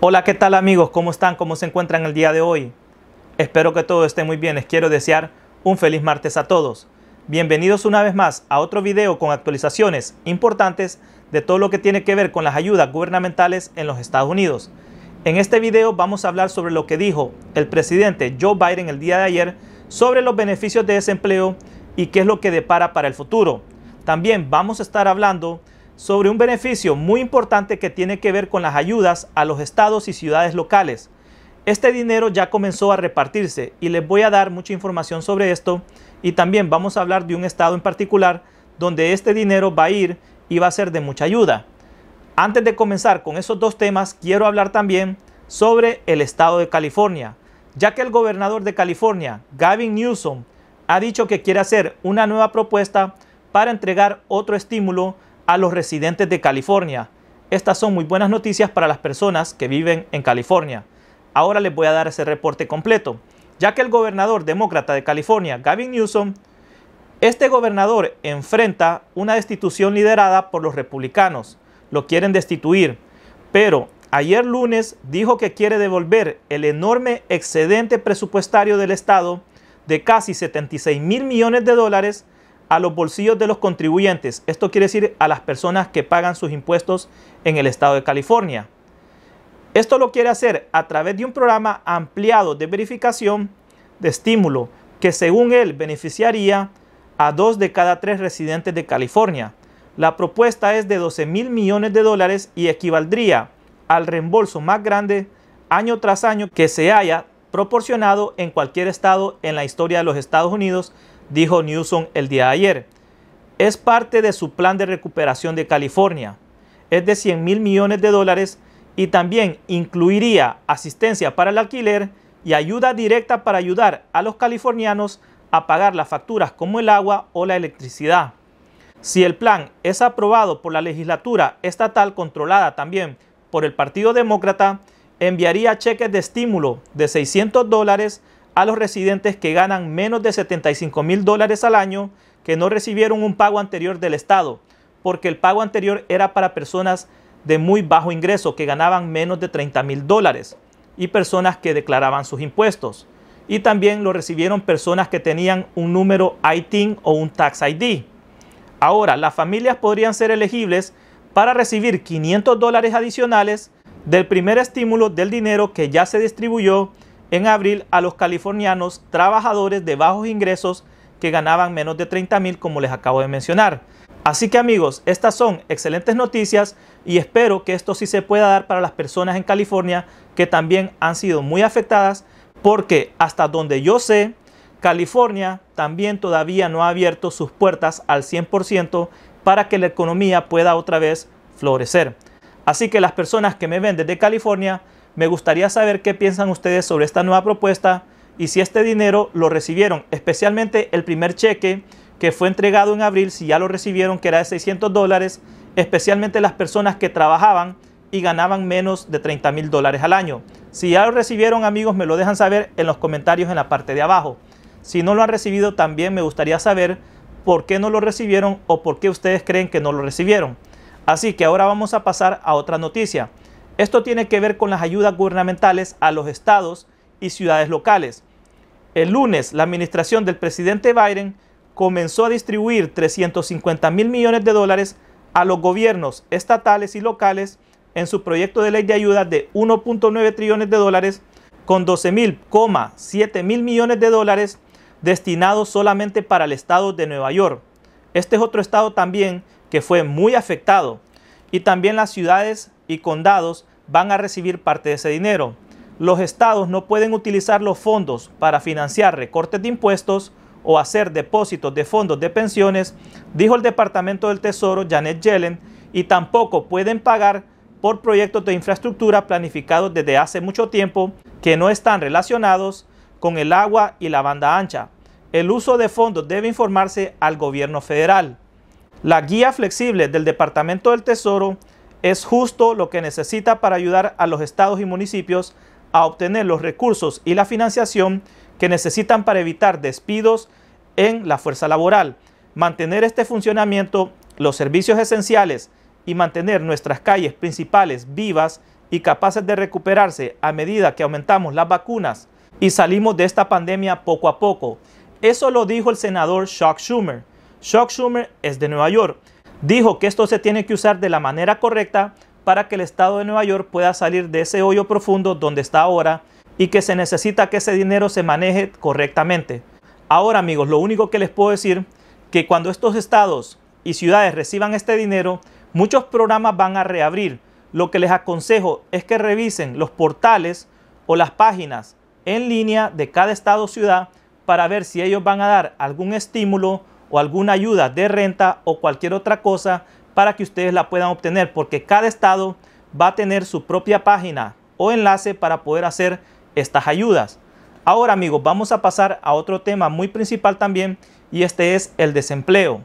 Hola, ¿qué tal amigos? ¿Cómo están? ¿Cómo se encuentran el día de hoy? Espero que todo esté muy bien. Les quiero desear un feliz martes a todos. Bienvenidos una vez más a otro video con actualizaciones importantes de todo lo que tiene que ver con las ayudas gubernamentales en los Estados Unidos. En este video vamos a hablar sobre lo que dijo el presidente Joe Biden el día de ayer sobre los beneficios de desempleo y qué es lo que depara para el futuro. También vamos a estar hablando sobre un beneficio muy importante que tiene que ver con las ayudas a los estados y ciudades locales. Este dinero ya comenzó a repartirse y les voy a dar mucha información sobre esto y también vamos a hablar de un estado en particular donde este dinero va a ir y va a ser de mucha ayuda. Antes de comenzar con esos dos temas, quiero hablar también sobre el estado de California, ya que el gobernador de California, Gavin Newsom, ha dicho que quiere hacer una nueva propuesta para entregar otro estímulo a los residentes de California. Estas son muy buenas noticias para las personas que viven en California. Ahora les voy a dar ese reporte completo, ya que el gobernador demócrata de California, Gavin Newsom, este gobernador enfrenta una destitución liderada por los republicanos. Lo quieren destituir, pero ayer lunes dijo que quiere devolver el enorme excedente presupuestario del Estado de casi 76 mil millones de dólares a los bolsillos de los contribuyentes. Esto quiere decir a las personas que pagan sus impuestos en el estado de California. Esto lo quiere hacer a través de un programa ampliado de verificación de estímulo que según él beneficiaría a dos de cada tres residentes de California. La propuesta es de 12 mil millones de dólares y equivaldría al reembolso más grande año tras año que se haya proporcionado en cualquier estado en la historia de los Estados Unidos dijo Newsom el día de ayer. Es parte de su plan de recuperación de California. Es de 100 mil millones de dólares y también incluiría asistencia para el alquiler y ayuda directa para ayudar a los californianos a pagar las facturas como el agua o la electricidad. Si el plan es aprobado por la legislatura estatal controlada también por el Partido Demócrata, enviaría cheques de estímulo de 600 dólares a los residentes que ganan menos de 75 mil dólares al año que no recibieron un pago anterior del Estado, porque el pago anterior era para personas de muy bajo ingreso que ganaban menos de 30 mil dólares y personas que declaraban sus impuestos. Y también lo recibieron personas que tenían un número ITIN o un Tax ID. Ahora, las familias podrían ser elegibles para recibir 500 dólares adicionales del primer estímulo del dinero que ya se distribuyó en abril a los californianos trabajadores de bajos ingresos que ganaban menos de 30 mil como les acabo de mencionar. Así que amigos, estas son excelentes noticias y espero que esto sí se pueda dar para las personas en California que también han sido muy afectadas porque hasta donde yo sé, California también todavía no ha abierto sus puertas al 100% para que la economía pueda otra vez florecer. Así que las personas que me ven desde California me gustaría saber qué piensan ustedes sobre esta nueva propuesta y si este dinero lo recibieron, especialmente el primer cheque que fue entregado en abril, si ya lo recibieron, que era de 600 dólares, especialmente las personas que trabajaban y ganaban menos de 30 mil dólares al año. Si ya lo recibieron amigos, me lo dejan saber en los comentarios en la parte de abajo. Si no lo han recibido, también me gustaría saber por qué no lo recibieron o por qué ustedes creen que no lo recibieron. Así que ahora vamos a pasar a otra noticia. Esto tiene que ver con las ayudas gubernamentales a los estados y ciudades locales. El lunes, la administración del presidente Biden comenzó a distribuir 350 mil millones de dólares a los gobiernos estatales y locales en su proyecto de ley de ayuda de 1.9 trillones de dólares, con 12.7 mil millones de dólares destinados solamente para el estado de Nueva York. Este es otro estado también que fue muy afectado. Y también las ciudades y condados van a recibir parte de ese dinero. Los estados no pueden utilizar los fondos para financiar recortes de impuestos o hacer depósitos de fondos de pensiones, dijo el Departamento del Tesoro Janet Yellen, y tampoco pueden pagar por proyectos de infraestructura planificados desde hace mucho tiempo que no están relacionados con el agua y la banda ancha. El uso de fondos debe informarse al gobierno federal. La guía flexible del Departamento del Tesoro es justo lo que necesita para ayudar a los estados y municipios a obtener los recursos y la financiación que necesitan para evitar despidos en la fuerza laboral, mantener este funcionamiento, los servicios esenciales y mantener nuestras calles principales vivas y capaces de recuperarse a medida que aumentamos las vacunas y salimos de esta pandemia poco a poco. Eso lo dijo el senador Chuck Schumer. Chuck Schumer es de Nueva York Dijo que esto se tiene que usar de la manera correcta para que el Estado de Nueva York pueda salir de ese hoyo profundo donde está ahora y que se necesita que ese dinero se maneje correctamente. Ahora amigos, lo único que les puedo decir que cuando estos estados y ciudades reciban este dinero, muchos programas van a reabrir. Lo que les aconsejo es que revisen los portales o las páginas en línea de cada estado o ciudad para ver si ellos van a dar algún estímulo o alguna ayuda de renta o cualquier otra cosa para que ustedes la puedan obtener, porque cada estado va a tener su propia página o enlace para poder hacer estas ayudas. Ahora amigos, vamos a pasar a otro tema muy principal también y este es el desempleo.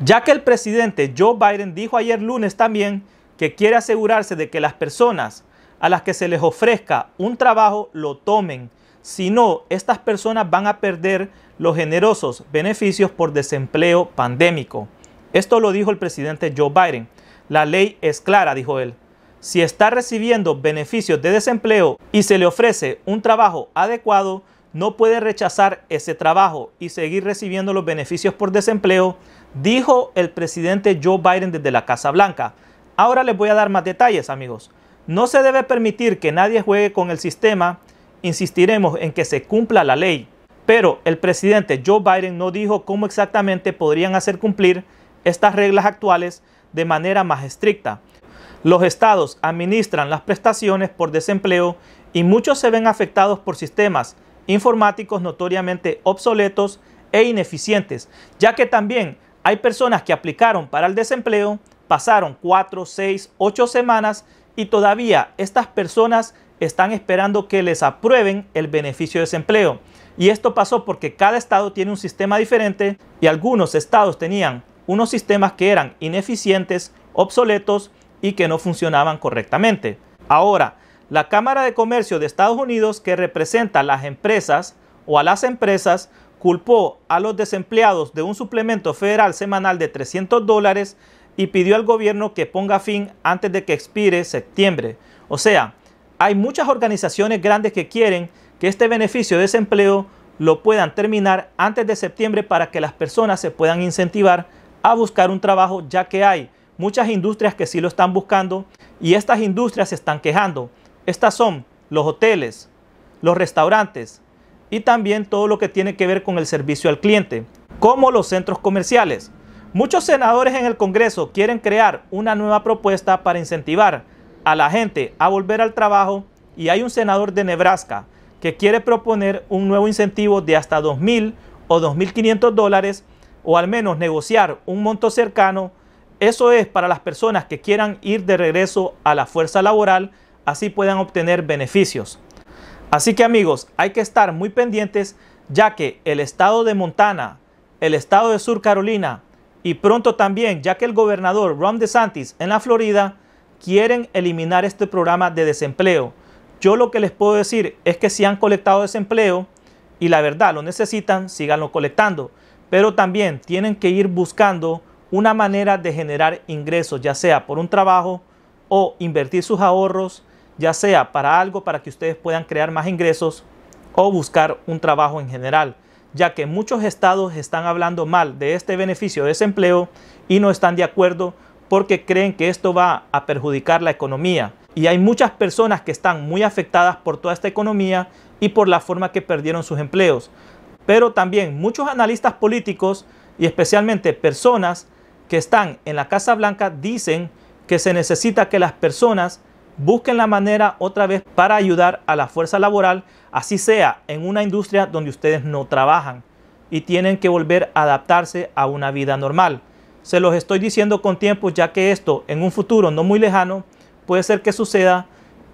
Ya que el presidente Joe Biden dijo ayer lunes también que quiere asegurarse de que las personas a las que se les ofrezca un trabajo lo tomen si no, estas personas van a perder los generosos beneficios por desempleo pandémico. Esto lo dijo el presidente Joe Biden. La ley es clara, dijo él. Si está recibiendo beneficios de desempleo y se le ofrece un trabajo adecuado, no puede rechazar ese trabajo y seguir recibiendo los beneficios por desempleo, dijo el presidente Joe Biden desde la Casa Blanca. Ahora les voy a dar más detalles, amigos. No se debe permitir que nadie juegue con el sistema insistiremos en que se cumpla la ley, pero el presidente Joe Biden no dijo cómo exactamente podrían hacer cumplir estas reglas actuales de manera más estricta. Los estados administran las prestaciones por desempleo y muchos se ven afectados por sistemas informáticos notoriamente obsoletos e ineficientes, ya que también hay personas que aplicaron para el desempleo, pasaron 4, 6, 8 semanas y todavía estas personas están esperando que les aprueben el beneficio de desempleo. Y esto pasó porque cada estado tiene un sistema diferente y algunos estados tenían unos sistemas que eran ineficientes, obsoletos y que no funcionaban correctamente. Ahora, la Cámara de Comercio de Estados Unidos, que representa a las empresas o a las empresas, culpó a los desempleados de un suplemento federal semanal de 300 dólares y pidió al gobierno que ponga fin antes de que expire septiembre. O sea, hay muchas organizaciones grandes que quieren que este beneficio de desempleo lo puedan terminar antes de septiembre para que las personas se puedan incentivar a buscar un trabajo ya que hay muchas industrias que sí lo están buscando y estas industrias se están quejando. Estas son los hoteles, los restaurantes y también todo lo que tiene que ver con el servicio al cliente, como los centros comerciales. Muchos senadores en el Congreso quieren crear una nueva propuesta para incentivar a la gente a volver al trabajo y hay un senador de Nebraska que quiere proponer un nuevo incentivo de hasta 2.000 o 2.500 dólares o al menos negociar un monto cercano. Eso es para las personas que quieran ir de regreso a la fuerza laboral, así puedan obtener beneficios. Así que amigos, hay que estar muy pendientes ya que el estado de Montana, el estado de Sur Carolina, y pronto también, ya que el gobernador Ron DeSantis en la Florida quieren eliminar este programa de desempleo. Yo lo que les puedo decir es que si han colectado desempleo y la verdad lo necesitan, síganlo colectando. Pero también tienen que ir buscando una manera de generar ingresos, ya sea por un trabajo o invertir sus ahorros, ya sea para algo para que ustedes puedan crear más ingresos o buscar un trabajo en general ya que muchos estados están hablando mal de este beneficio de desempleo y no están de acuerdo porque creen que esto va a perjudicar la economía. Y hay muchas personas que están muy afectadas por toda esta economía y por la forma que perdieron sus empleos. Pero también muchos analistas políticos y especialmente personas que están en la Casa Blanca dicen que se necesita que las personas Busquen la manera otra vez para ayudar a la fuerza laboral, así sea en una industria donde ustedes no trabajan y tienen que volver a adaptarse a una vida normal. Se los estoy diciendo con tiempo ya que esto en un futuro no muy lejano puede ser que suceda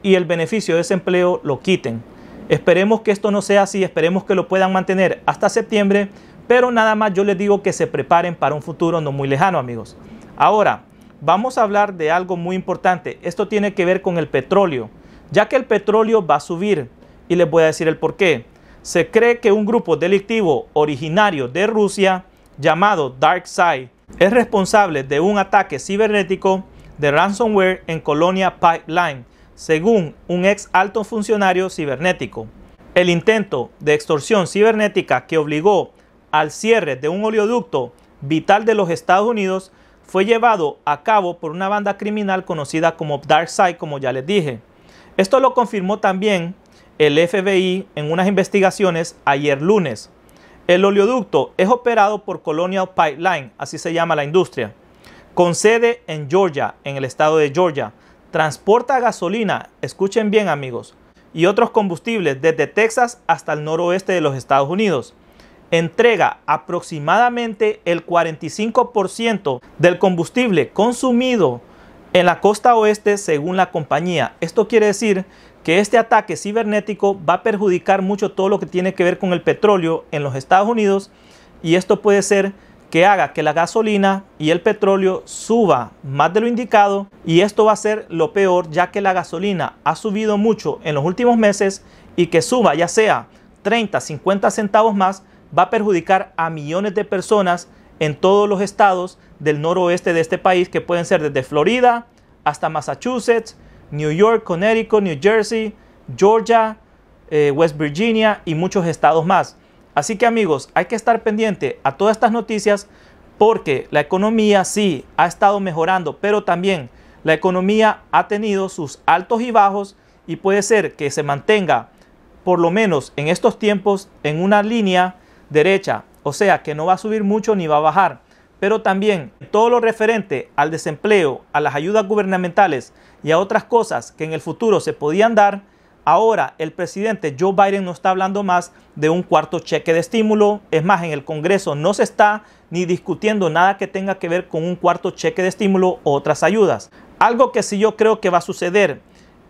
y el beneficio de ese empleo lo quiten. Esperemos que esto no sea así, esperemos que lo puedan mantener hasta septiembre, pero nada más yo les digo que se preparen para un futuro no muy lejano amigos. Ahora, vamos a hablar de algo muy importante. Esto tiene que ver con el petróleo, ya que el petróleo va a subir y les voy a decir el por qué. Se cree que un grupo delictivo originario de Rusia llamado DarkSide es responsable de un ataque cibernético de ransomware en Colonia Pipeline, según un ex alto funcionario cibernético. El intento de extorsión cibernética que obligó al cierre de un oleoducto vital de los Estados Unidos fue llevado a cabo por una banda criminal conocida como Dark Side, como ya les dije. Esto lo confirmó también el FBI en unas investigaciones ayer lunes. El oleoducto es operado por Colonial Pipeline, así se llama la industria, con sede en Georgia, en el estado de Georgia. Transporta gasolina, escuchen bien amigos, y otros combustibles desde Texas hasta el noroeste de los Estados Unidos entrega aproximadamente el 45% del combustible consumido en la costa oeste según la compañía. Esto quiere decir que este ataque cibernético va a perjudicar mucho todo lo que tiene que ver con el petróleo en los Estados Unidos y esto puede ser que haga que la gasolina y el petróleo suba más de lo indicado y esto va a ser lo peor ya que la gasolina ha subido mucho en los últimos meses y que suba ya sea 30, 50 centavos más va a perjudicar a millones de personas en todos los estados del noroeste de este país, que pueden ser desde Florida hasta Massachusetts, New York, Connecticut, New Jersey, Georgia, eh, West Virginia y muchos estados más. Así que amigos, hay que estar pendiente a todas estas noticias porque la economía sí ha estado mejorando, pero también la economía ha tenido sus altos y bajos y puede ser que se mantenga, por lo menos en estos tiempos, en una línea derecha, o sea que no va a subir mucho ni va a bajar, pero también todo lo referente al desempleo, a las ayudas gubernamentales y a otras cosas que en el futuro se podían dar, ahora el presidente Joe Biden no está hablando más de un cuarto cheque de estímulo, es más, en el Congreso no se está ni discutiendo nada que tenga que ver con un cuarto cheque de estímulo o otras ayudas. Algo que sí yo creo que va a suceder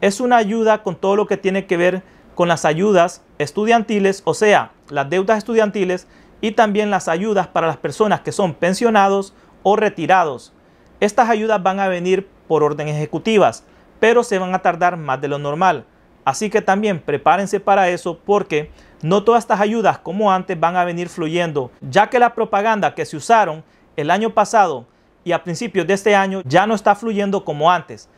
es una ayuda con todo lo que tiene que ver con las ayudas estudiantiles, o sea, las deudas estudiantiles y también las ayudas para las personas que son pensionados o retirados. Estas ayudas van a venir por orden ejecutivas, pero se van a tardar más de lo normal. Así que también prepárense para eso porque no todas estas ayudas como antes van a venir fluyendo, ya que la propaganda que se usaron el año pasado y a principios de este año ya no está fluyendo como antes.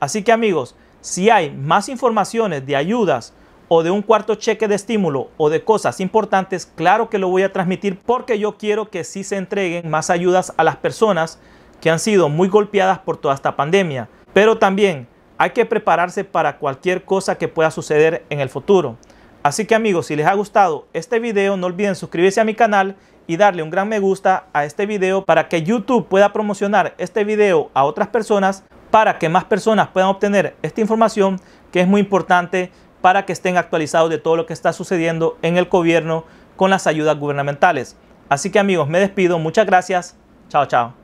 Así que amigos, si hay más informaciones de ayudas o de un cuarto cheque de estímulo o de cosas importantes, claro que lo voy a transmitir porque yo quiero que sí se entreguen más ayudas a las personas que han sido muy golpeadas por toda esta pandemia. Pero también hay que prepararse para cualquier cosa que pueda suceder en el futuro. Así que amigos, si les ha gustado este video, no olviden suscribirse a mi canal y darle un gran me gusta a este video para que YouTube pueda promocionar este video a otras personas para que más personas puedan obtener esta información que es muy importante para que estén actualizados de todo lo que está sucediendo en el gobierno con las ayudas gubernamentales. Así que amigos, me despido. Muchas gracias. Chao, chao.